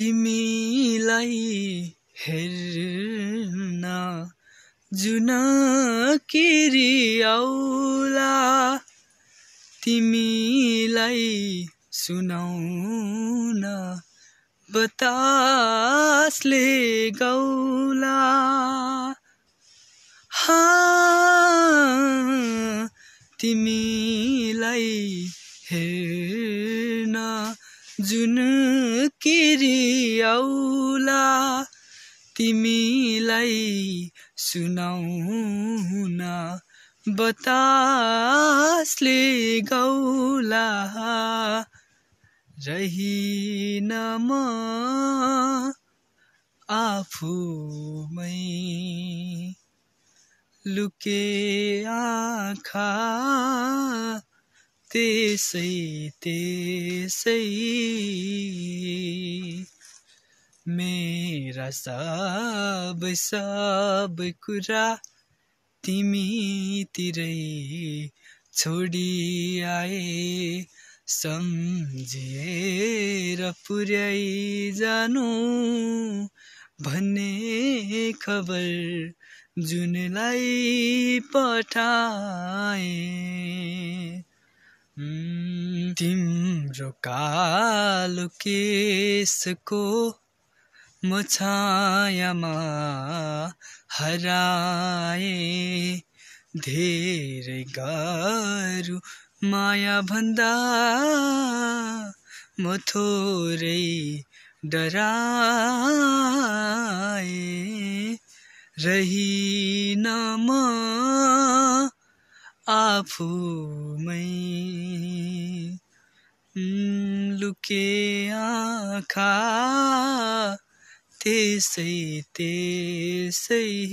तिमीलाई हेर्न जुन केरी आउला तिमीलाई सुनाउन बतासले गौला तिमीलाई हेर्न जुन किरियाउला तिमीलाई सुनाउन बतासले गौला रहिन म आफूमै लुके आँखा त्यसै त्यसै मेरा सब सब कुरा तिमीतिरै छोडी आए सम्झिएर पुर्याइ जानु भन्ने खबर जुनलाई पठाए तिम्रो कालो केसको म छायामा हराए धेरै गु माया भन्दा म थोरै डराए रही न म आफूमै लुके आखा ते सही ते सही